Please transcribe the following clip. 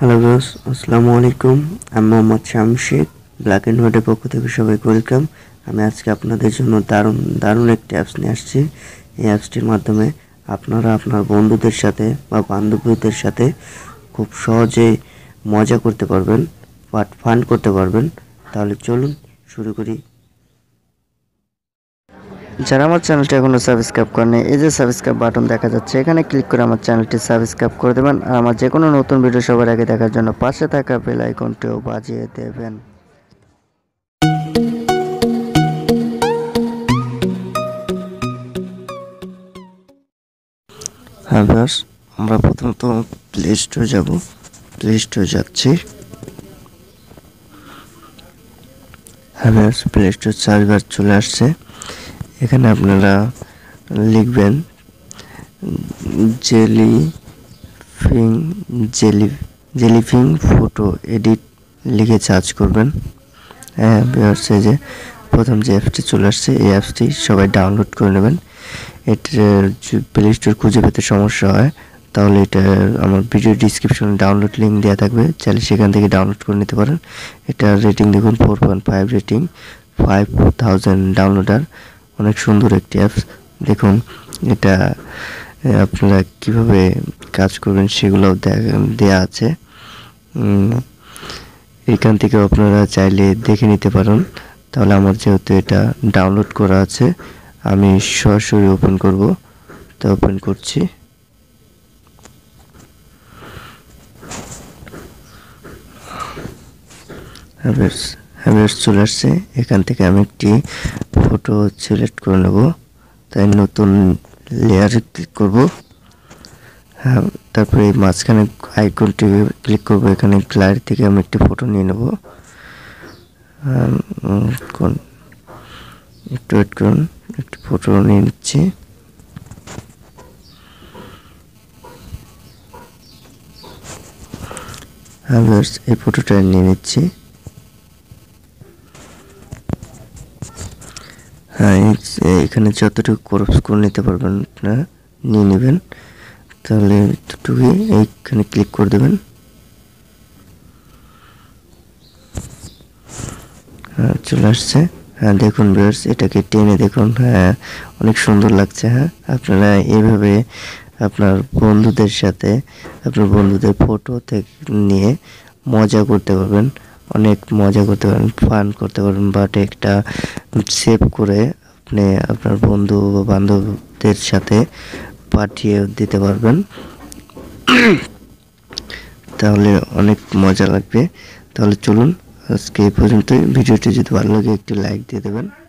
hello দোস আসসালামু আলাইকুম আমি মোহাম্মদ শামশেদ ব্ল্যাক অ্যান্ড হোয়াইটের পক্ষ থেকে সবাই ওয়েলকাম আমি আজকে আপনাদের জন্য দারুণ দারুণ একটি অ্যাপস নিয়ে আসছি এই অ্যাপসটির মাধ্যমে আপনারা আপনার বন্ধুদের সাথে বা বান্ধবীদের সাথে খুব সহজে মজা করতে পারবেন ফান করতে পারবেন তাহলে চলুন শুরু করি যারা আমার চ্যানেলটি এখনও সাবস্ক্রাইব করেনি এই যে সাবস্ক্রাইব বাটন দেখা যাচ্ছে এখানে ক্লিক করে আমার চ্যানেলটি সাবস্ক্রাইব করে দেবেন আর আমার যে কোনো নতুন ভিডিও সবার আগে দেখার জন্য পাশে থাকা বেল আইকনটিও বাজিয়ে দেবেন হ্যাঁ ব্যাস আমরা প্রথমত প্লে স্টোরে যাবো প্লে স্টোরে যাচ্ছি হ্যাঁ ব্যাস প্লে স্টোর চার্জার চলে আসছে এখানে আপনারা লিখবেন জেলি ফিং জেলি জেলিফিং ফটো এডিট লিখে সার্চ করবেন হ্যাঁ হচ্ছে যে প্রথম যে অ্যাপসটি চলে আসছে এই অ্যাপসটি সবাই ডাউনলোড করে নেবেন এটার প্লে স্টোর খুঁজে পেতে সমস্যা হয় তাহলে এটা আমার ভিডিও ডিসক্রিপশনে ডাউনলোড লিঙ্ক দেওয়া থাকবে চাইলে সেখান থেকে ডাউনলোড করে নিতে পারেন এটার রেটিং দেখুন four point five rating five thousand downloader অনেক সুন্দর একটি অ্যাপস দেখুন এটা আপনারা কিভাবে কাজ করবেন সেগুলো দেয়া আছে এখান থেকে আপনারা চাইলে দেখে নিতে পারেন তাহলে আমার যেহেতু এটা ডাউনলোড করা আছে আমি সরাসরি ওপেন করব তা ওপেন করছি হ্যাভেস হ্যাভেস চলে আসছে এখান থেকে আমি একটি ফটো সিলেক্ট করে নেব তাই নতুন লেয়ারে ক্লিক করব হ্যাঁ তারপরে এই মাঝখানে আইকনটি ক্লিক করব এখানে গ্যালারি থেকে আমি একটি ফটো নিয়ে নেব হ্যাঁ, কোন একটু ওয়েট করুন একটি ফটো নিয়ে নিচ্ছি হ্যাঁ এই ফটোটা নিয়ে নিচ্ছি হ্যাঁ এখানে যতটুকু ক্রপ করে নিতে পারবেন আপনারা নিয়ে নেবেন তাহলে এতটুকুই এইখানে ক্লিক করে দেবেন হ্যাঁ চলে আসছে হ্যাঁ দেখুন ভিউয়ার্স এটাকে টেনে দেখুন হ্যাঁ অনেক সুন্দর লাগছে হ্যাঁ আপনারা এইভাবে আপনার বন্ধুদের সাথে আপনার বন্ধুদের ফটো থেকে নিয়ে মজা করতে পারবেন অনেক মজা করতে পারেন ফান করতে পারেন বাট একটা সেভ করে আপনি আপনার বন্ধু বা বান্ধবদের সাথে পাঠিয়ে দিতে পারবেন তাহলে অনেক মজা লাগবে তাহলে চলুন আজকে এই পর্যন্তই ভিডিওটি যদি ভালো লাগে একটি লাইক দিয়ে দেবেন